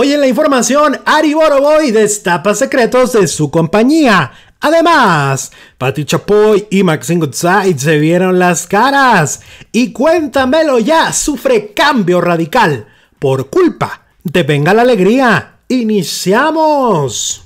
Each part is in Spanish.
Hoy en la información, Ari Boroboy destapa secretos de su compañía. Además, Pati Chapoy y Maxine Goodside se vieron las caras. Y Cuéntamelo Ya sufre cambio radical por culpa Te Venga la Alegría. ¡Iniciamos!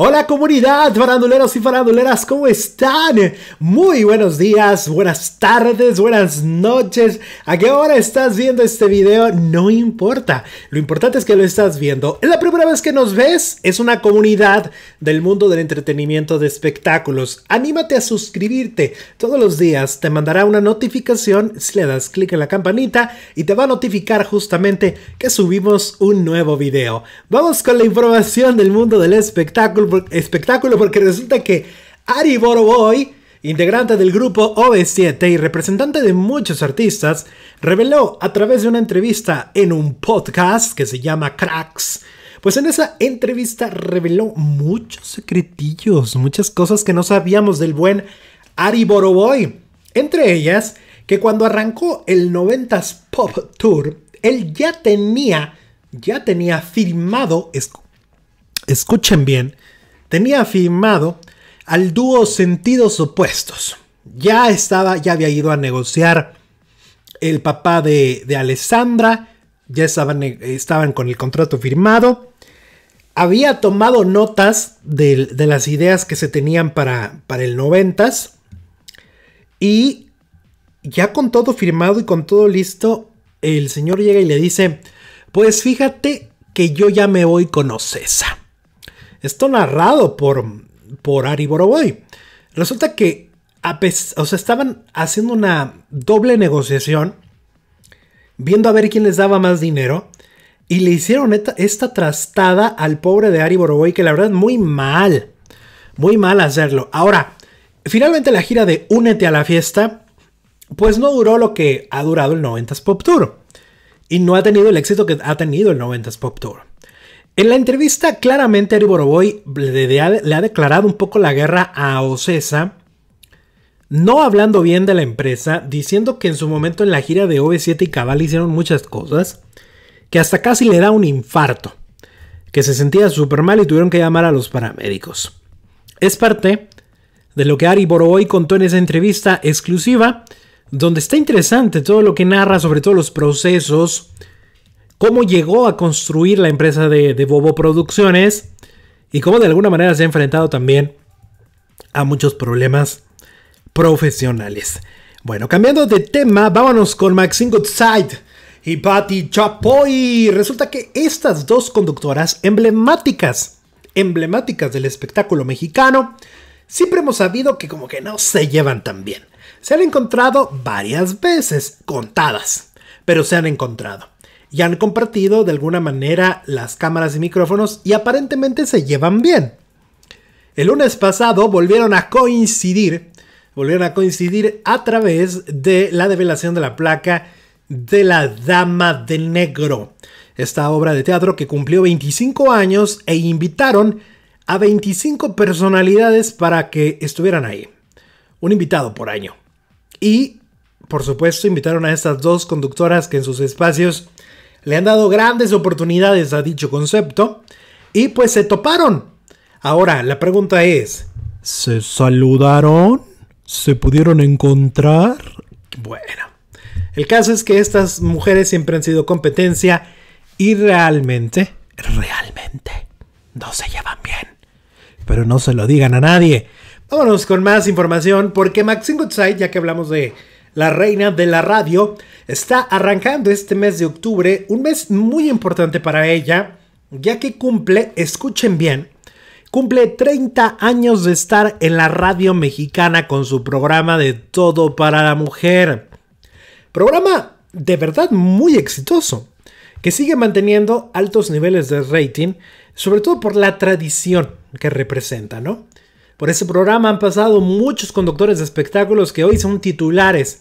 Hola comunidad, faranduleros y faranduleras, ¿cómo están? Muy buenos días, buenas tardes, buenas noches. ¿A qué hora estás viendo este video? No importa. Lo importante es que lo estás viendo. Es La primera vez que nos ves es una comunidad del mundo del entretenimiento de espectáculos. Anímate a suscribirte. Todos los días te mandará una notificación si le das clic en la campanita y te va a notificar justamente que subimos un nuevo video. Vamos con la información del mundo del espectáculo espectáculo, porque resulta que Ari Boroboy, integrante del grupo ob 7 y representante de muchos artistas, reveló a través de una entrevista en un podcast que se llama Cracks, pues en esa entrevista reveló muchos secretillos, muchas cosas que no sabíamos del buen Ari Boroboy. Entre ellas, que cuando arrancó el 90s Pop Tour, él ya tenía, ya tenía firmado, escuchen bien, tenía firmado al dúo Sentidos Opuestos. Ya estaba, ya había ido a negociar el papá de, Alessandra, ya estaban, estaban, con el contrato firmado. Había tomado notas de, las ideas que se tenían para, para el noventas y ya con todo firmado y con todo listo, el señor llega y le dice, pues fíjate que yo ya me voy con Ocesa. Esto narrado por, por Ari Boroboy. Resulta que estaban haciendo una doble negociación, viendo a ver quién les daba más dinero. Y le hicieron esta, trastada al pobre de Ari Boroboy, que la verdad muy mal. Muy mal hacerlo. Ahora, finalmente la gira de Únete a la fiesta, pues no duró lo que ha durado el 90s Pop Tour. Y no ha tenido el éxito que ha tenido el 90s Pop Tour. En la entrevista, claramente Ari Boroboy le ha declarado un poco la guerra a Ocesa, no hablando bien de la empresa, diciendo que en su momento en la gira de OV7 y Cabal hicieron muchas cosas, que hasta casi le da un infarto, que se sentía súper mal y tuvieron que llamar a los paramédicos. Es parte de lo que Ari Boroboy contó en esa entrevista exclusiva, donde está interesante todo lo que narra sobre todos los procesos, cómo llegó a construir la empresa de, Bobo Producciones y cómo de alguna manera se ha enfrentado también a muchos problemas profesionales. Bueno, cambiando de tema, vámonos con Maxine Goodside y Patty Chapoy. Resulta que estas dos conductoras emblemáticas, emblemáticas del espectáculo mexicano, siempre hemos sabido que como que no se llevan tan bien. Se han encontrado varias veces, contadas, pero se han encontrado y han compartido de alguna manera las cámaras y micrófonos y aparentemente se llevan bien. El lunes pasado volvieron a coincidir, volvieron a coincidir a través de la develación de la placa de la Dama de Negro, esta obra de teatro que cumplió 25 años e invitaron a 25 personalidades para que estuvieran ahí. Un invitado por año. Y, por supuesto, invitaron a estas dos conductoras que en sus espacios le han dado grandes oportunidades a dicho concepto y pues se toparon. Ahora, la pregunta es, ¿se saludaron? ¿Se pudieron encontrar? Bueno, el caso es que estas mujeres siempre han sido competencia y realmente, realmente, no se llevan bien. Pero no se lo digan a nadie. Vámonos con más información porque Maxine Goodside, ya que hablamos de la reina de la radio, está arrancando este mes de octubre, un mes muy importante para ella, ya que cumple, escuchen bien, cumple 30 años de estar en la radio mexicana con su programa de Todo para la Mujer. Programa de verdad muy exitoso, que sigue manteniendo altos niveles de rating, sobre todo por la tradición que representa, ¿no? Por ese programa han pasado muchos conductores de espectáculos que hoy son titulares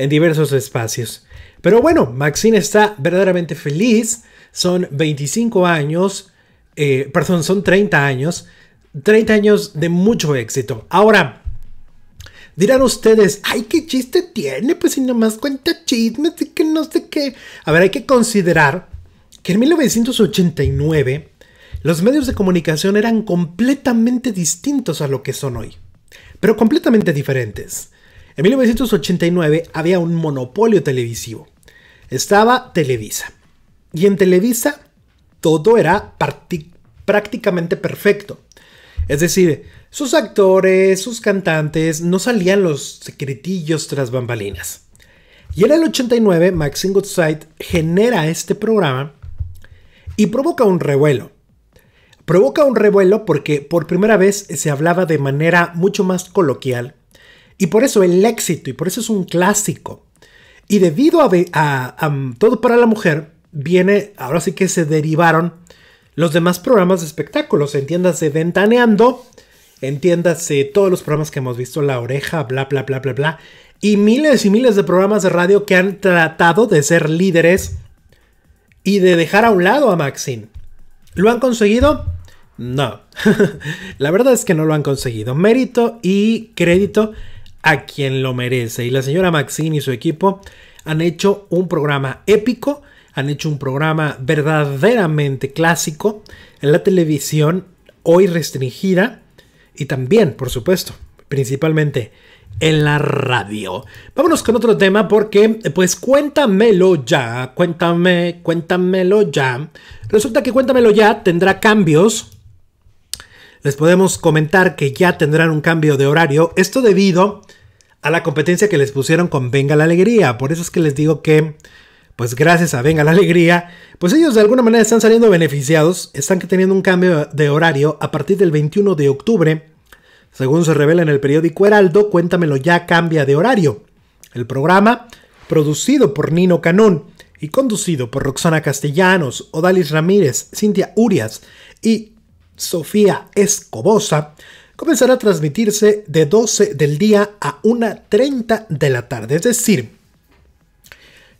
en diversos espacios. Pero bueno, Maxine está verdaderamente feliz. Son 25 años, eh, perdón, son 30 años. 30 años de mucho éxito. Ahora, dirán ustedes, ay, qué chiste tiene, pues si nomás cuenta chismes que no sé qué. A ver, hay que considerar que en 1989 los medios de comunicación eran completamente distintos a lo que son hoy, pero completamente diferentes. En 1989 había un monopolio televisivo. Estaba Televisa. Y en Televisa todo era prácticamente perfecto. Es decir, sus actores, sus cantantes, no salían los secretillos tras bambalinas. Y en el 89, Maxine Goodside genera este programa y provoca un revuelo. Provoca un revuelo porque por primera vez se hablaba de manera mucho más coloquial y por eso el éxito, y por eso es un clásico. Y debido a, Todo para la Mujer, viene, ahora sí que se derivaron los demás programas de espectáculos. Entiéndase Ventaneando, entiéndase todos los programas que hemos visto, La Oreja, bla, bla, bla, bla, bla. Y miles y miles de programas de radio que han tratado de ser líderes y de dejar a un lado a Maxine. ¿Lo han conseguido? No. la verdad es que no lo han conseguido. Mérito y crédito a quien lo merece. Y la señora Maxine y su equipo han hecho un programa épico, han hecho un programa verdaderamente clásico en la televisión hoy restringida y también, por supuesto, principalmente en la radio. Vámonos con otro tema porque, pues cuéntamelo ya, cuéntame, cuéntamelo ya. Resulta que cuéntamelo ya tendrá cambios les podemos comentar que ya tendrán un cambio de horario. Esto debido a la competencia que les pusieron con Venga la Alegría. Por eso es que les digo que, pues gracias a Venga la Alegría, pues ellos de alguna manera están saliendo beneficiados. Están teniendo un cambio de horario a partir del 21 de octubre. Según se revela en el periódico Heraldo, Cuéntamelo ya cambia de horario. El programa, producido por Nino Canón y conducido por Roxana Castellanos, Odalis Ramírez, Cintia Urias y Sofía Escobosa, comenzará a transmitirse de 12 del día a 1.30 de la tarde. Es decir,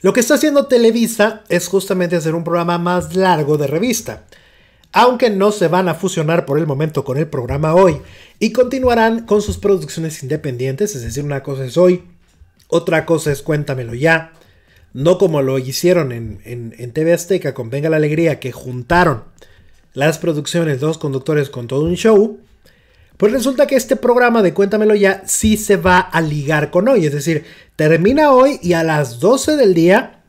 lo que está haciendo Televisa es justamente hacer un programa más largo de revista. Aunque no se van a fusionar por el momento con el programa hoy y continuarán con sus producciones independientes, es decir, una cosa es hoy, otra cosa es cuéntamelo ya, no como lo hicieron en, TV Azteca con Venga la Alegría, que juntaron las producciones Dos Conductores con todo un show, pues resulta que este programa de Cuéntamelo ya sí se va a ligar con hoy. Es decir, termina hoy y a las 12 del día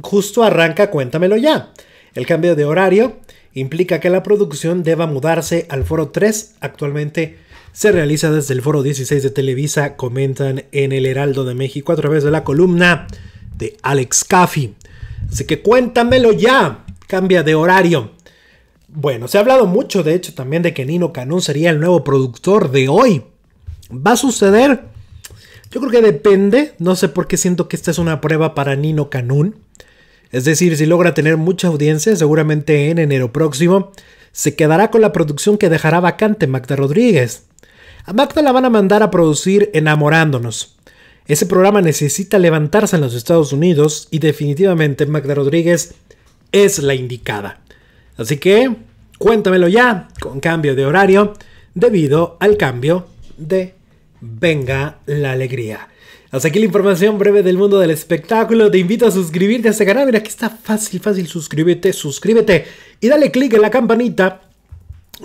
justo arranca Cuéntamelo ya. El cambio de horario implica que la producción deba mudarse al foro 3. Actualmente se realiza desde el foro 16 de Televisa, comentan en el Heraldo de México a través de la columna de Alex Caffi. Así que cuéntamelo ya. Cambia de horario. Bueno, se ha hablado mucho de hecho también de que Nino Canún sería el nuevo productor de hoy. ¿Va a suceder? Yo creo que depende, no sé por qué siento que esta es una prueba para Nino Canún. Es decir, si logra tener mucha audiencia, seguramente en enero próximo, se quedará con la producción que dejará vacante Magda Rodríguez. A Magda la van a mandar a producir Enamorándonos. Ese programa necesita levantarse en los Estados Unidos y definitivamente Magda Rodríguez es la indicada. Así que cuéntamelo ya con cambio de horario debido al cambio de Venga la Alegría. Hasta aquí la información breve del mundo del espectáculo. Te invito a suscribirte a este canal. Mira que está fácil, fácil. Suscríbete, suscríbete y dale click en la campanita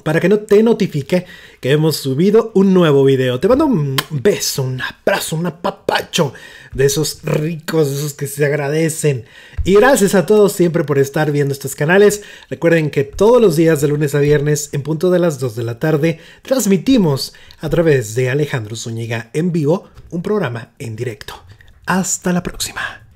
para que no te notifique que hemos subido un nuevo video. Te mando un beso, un abrazo, un apapacho de esos ricos, de esos que se agradecen. Y gracias a todos siempre por estar viendo estos canales. Recuerden que todos los días de lunes a viernes en punto de las 2 de la tarde transmitimos a través de Alejandro Zúñiga en vivo un programa en directo. Hasta la próxima.